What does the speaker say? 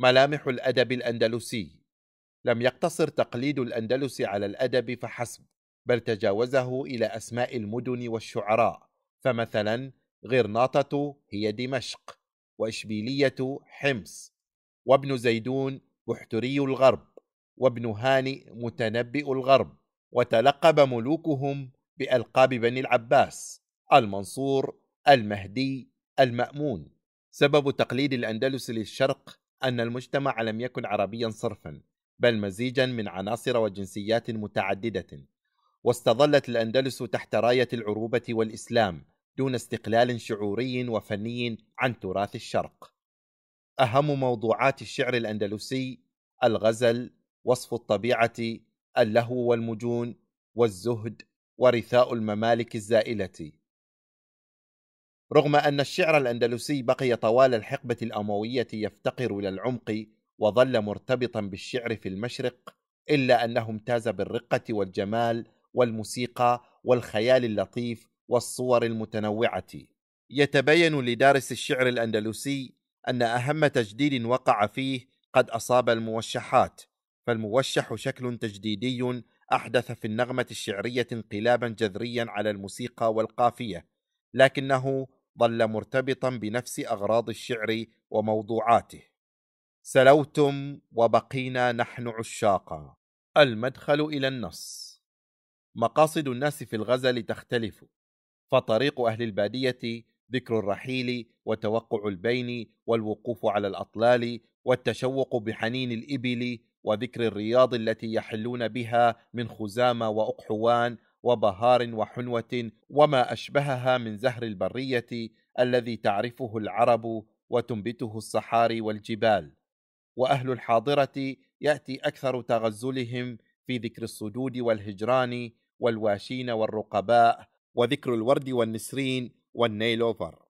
ملامح الأدب الأندلسي لم يقتصر تقليد الأندلس على الأدب فحسب بل تجاوزه إلى أسماء المدن والشعراء فمثلا غرناطة هي دمشق وإشبيلية حمص وابن زيدون بحتري الغرب وابن هاني متنبئ الغرب وتلقب ملوكهم بألقاب بني العباس المنصور المهدي المأمون سبب تقليد الأندلس للشرق أن المجتمع لم يكن عربيا صرفا بل مزيجا من عناصر وجنسيات متعددة واستظلت الأندلس تحت راية العروبة والإسلام دون استقلال شعوري وفني عن تراث الشرق أهم موضوعات الشعر الأندلسي الغزل وصف الطبيعة اللهو والمجون والزهد ورثاء الممالك الزائلة رغم أن الشعر الأندلسي بقي طوال الحقبة الأموية يفتقر إلى العمق وظل مرتبطا بالشعر في المشرق إلا أنه امتاز بالرقة والجمال والموسيقى والخيال اللطيف والصور المتنوعة يتبين لدارس الشعر الأندلسي أن أهم تجديد وقع فيه قد أصاب الموشحات فالموشح شكل تجديدي أحدث في النغمة الشعرية انقلابا جذريا على الموسيقى والقافية لكنه ظل مرتبطا بنفس اغراض الشعر وموضوعاته سلوتم وبقينا نحن عشاقا المدخل الى النص مقاصد الناس في الغزل تختلف فطريق اهل الباديه ذكر الرحيل وتوقع البين والوقوف على الاطلال والتشوق بحنين الابل وذكر الرياض التي يحلون بها من خزامه واقحوان وبهار وحنوة وما أشبهها من زهر البرية الذي تعرفه العرب وتنبته الصحاري والجبال وأهل الحاضرة يأتي أكثر تغزلهم في ذكر الصدود والهجران والواشين والرقباء وذكر الورد والنسرين والنيلوفر